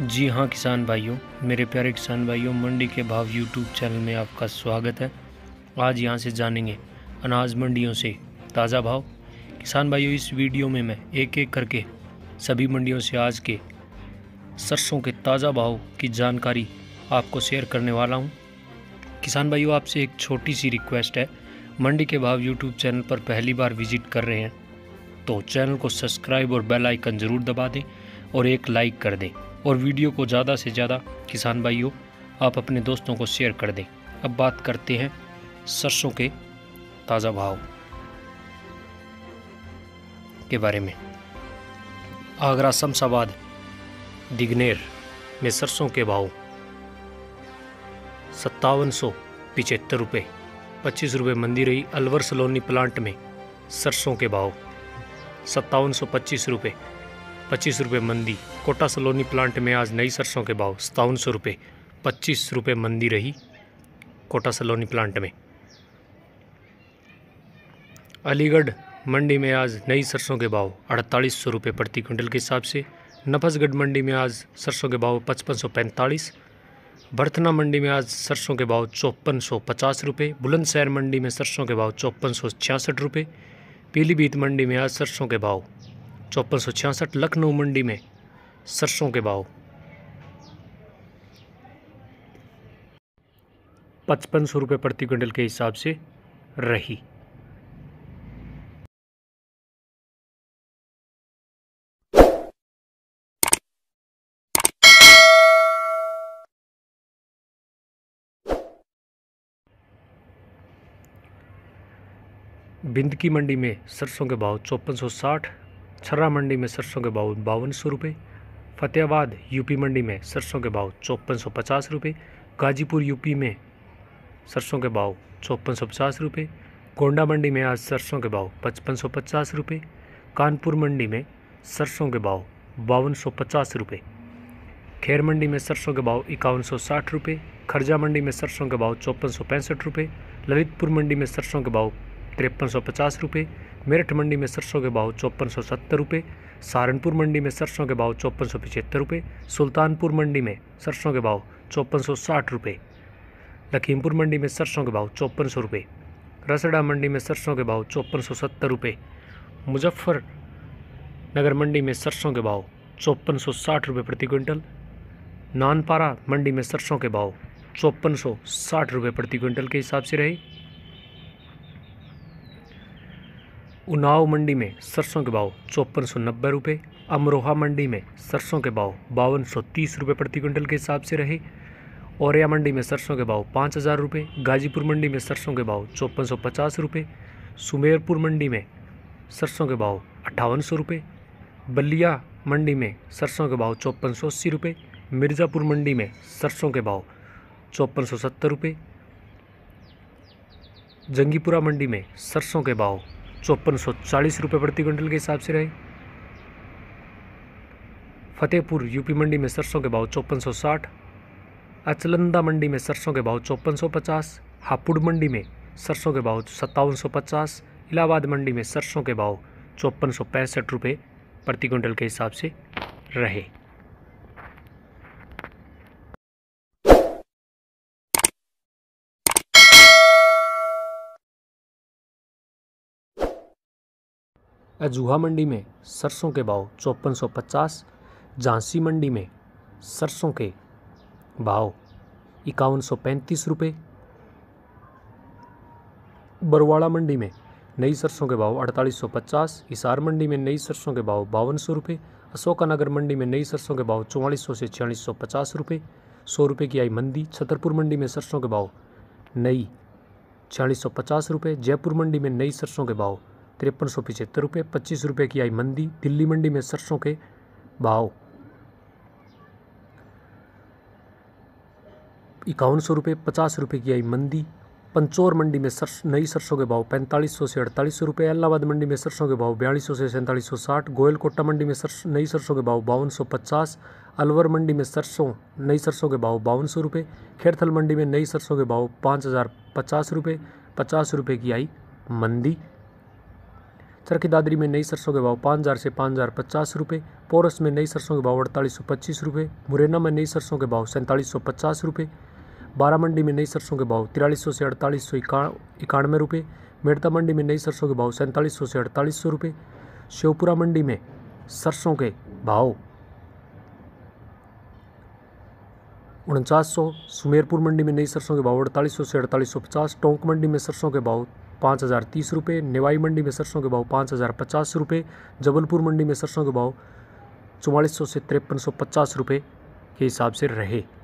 जी हाँ किसान भाइयों मेरे प्यारे किसान भाइयों मंडी के भाव यूट्यूब चैनल में आपका स्वागत है आज यहाँ से जानेंगे अनाज मंडियों से ताज़ा भाव किसान भाइयों इस वीडियो में मैं एक एक करके सभी मंडियों से आज के सरसों के ताज़ा भाव की जानकारी आपको शेयर करने वाला हूँ किसान भाइयों आपसे एक छोटी सी रिक्वेस्ट है मंडी के भाव यूट्यूब चैनल पर पहली बार विजिट कर रहे हैं तो चैनल को सब्सक्राइब और बेल आइकन ज़रूर दबा दें और एक लाइक कर दें और वीडियो को ज़्यादा से ज़्यादा किसान भाइयों आप अपने दोस्तों को शेयर कर दें अब बात करते हैं सरसों के ताज़ा भाव के बारे में आगरा शमशाबाद दिगनेर में सरसों के भाव सत्तावन सौ पिचहत्तर रुपये पच्चीस रुपये मंदी रही अलवर सलोनी प्लांट में सरसों के भाव सत्तावन सौ पच्चीस रुपये पच्चीस रुपये मंदी कोटा सलोनी प्लांट में आज नई सरसों के भाव सतावन सौ रुपये पच्चीस रुपये मंदी रही कोटा सलोनी प्लांट में अलीगढ़ मंडी में आज नई सरसों के भाव अड़तालीस सौ रुपये प्रति क्विंटल के हिसाब से नफसगढ़ मंडी में आज सरसों के भाव पचपन सौ पैंतालीस बर्थना मंडी में आज सरसों के भाव चौपन सौ पचास रुपये बुलंदशहर मंडी में सरसों के भाव चौपन सौ छियासठ रुपये पीलीभीत मंडी में आज सरसों के भाव चौपन सौ छियासठ लखनऊ मंडी में सरसों के भाव पचपन सौ रुपये प्रति क्विंटल के हिसाब से रही बिंद की मंडी में सरसों के भाव चौपन सौ साठ छर्रा मंडी में सरसों के भाव बावन सौ रुपये फतेहाबाद यूपी मंडी में सरसों के भाव चौपन सौ पचास रुपये गाजीपुर यूपी में सरसों के भाव चौपन सौ पचास रुपये गोंडा मंडी में आज सरसों के भाव पचपन सौ पचास रुपये कानपुर मंडी में सरसों के भाव बावन सौ पचास रुपये खैर मंडी में सरसों के भाव इक्यावन सौ साठ रुपये खरजा मंडी में सरसों के भाव चौपन सौ पैंसठ रुपये ललितपुर मंडी में सरसों के भाव तिरपन सौ पचास रुपये मेरठ मंडी में सरसों के भाव चौपन सौ सत्तर रुपये सहारनपुर मंडी में सरसों के भाव चौपन सौ पिछहत्तर रुपये सुल्तानपुर मंडी में सरसों के भाव चौपन सौ साठ रुपये लखीमपुर मंडी में सरसों के भाव चौपन सौ रुपये रसड़ा मंडी में सरसों के भाव चौपन सौ सत्तर रुपये मुजफ्फर नगर मंडी में सरसों के भाव चौपन सौ साठ रुपये प्रति क्विंटल नानपारा मंडी में सरसों के भाव चौपन सौ साठ रुपये प्रति क्विंटल के हिसाब से रहे उनाव मंडी में सरसों के भाव चौपन सौ नब्बे रुपये अमरोहा मंडी में सरसों के भाव बावन सौ तीस रुपये प्रति क्विंटल के हिसाब से रहे औरया मंडी में सरसों के भाव पाँच हज़ार रुपये गाजीपुर मंडी में सरसों के भाव चौपन सौ पचास रुपये सुमेरपुर मंडी में सरसों के भाव अट्ठावन सौ रुपये बलिया मंडी में सरसों के भाव चौपन सौ अस्सी रुपये मिर्ज़ापुर मंडी में सरसों के भाव चौपन सौ सत्तर रुपये जंगीपुरा मंडी में सरसों के भाव चौपन सौ चालीस रुपये प्रति क्विंटल के हिसाब से रहे फतेहपुर यूपी मंडी में सरसों के भाव चौपन सौ साठ अचलंदा मंडी में सरसों के भाव चौपन सौ पचास हापुड़ मंडी में सरसों के भाव सत्तावन सौ पचास इलाहाबाद मंडी में सरसों के भाव चौपन सौ पैंसठ रुपये प्रति क्विंटल के हिसाब से रहे अजूहा मंडी में सरसों के भाव चौपन सौ पचास झांसी मंडी में सरसों के भाव इक्यावन सौ पैंतीस रुपये बरवाड़ा मंडी में नई सरसों के भाव अड़तालीस सौ पचास हिसार मंडी में नई सरसों के भाव बावन सौ रुपये अशोकानगर मंडी में नई सरसों के भाव चौवालीस सौ से छियालीस सौ पचास रुपये सौ रुपये की आई मंदी छतरपुर मंडी में सरसों के भाव नई छियालीस सौ पचास रुपये जयपुर मंडी में नई सरसों के भाव तिरपन सौ पिचहत्तर रुपये पच्चीस रुपये की आई मंदी दिल्ली मंडी में सरसों के भाव इक्यावन सौ रुपये पचास रुपये की आई मंदी पंचौर मंडी में सरस नई सरसों के भाव पैंतालीस सौ से अड़तालीस सौ रुपये इलाहाबाद मंडी में सरसों के भाव बयालीस सौ से सैंतालीस सौ साठ गोयलकोटा मंडी में सरस नई सरसों के भाव बावन सौ पचास अलवर मंडी में सरसों नई सरसों के भाव बावन सौ रुपये खेरथल मंडी में नई सरसों के भाव पाँच हज़ार पचास रुपये पचास रुपये की आई मंदी चरखी दादरी में नई सरसों के भाव पाँच हज़ार से पाँच हज़ार पचास रुपये पोरस में नई सरसों के भाव अड़तालीस सौ पच्चीस रुपये मुरैना में नई सरसों के भाव सैंतालीस सौ पचास रुपये बारा मंडी में नई सरसों के भाव तिरालीस सौ से अड़तालीस सौ इक्यानवे रुपये मेड़ता मंडी में नई सरसों के भाव सैंतालीस सौ से अड़तालीस सौ रुपये श्योपुरा मंडी में सरसों के भाव उनचास सौ सुमेरपुर मंडी में नई सरसों के भाव अड़तालीस सौ से अड़तालीस सौ पचास टोंक मंडी में सरसों के भाव पाँच हज़ार तीस रुपये नेवाई मंडी में सरसों के भाव पाँच हज़ार पचास रुपये जबलपुर मंडी में सरसों के भाव चौवालीस सौ से तिरपन सौ पचास रुपये के हिसाब से रहे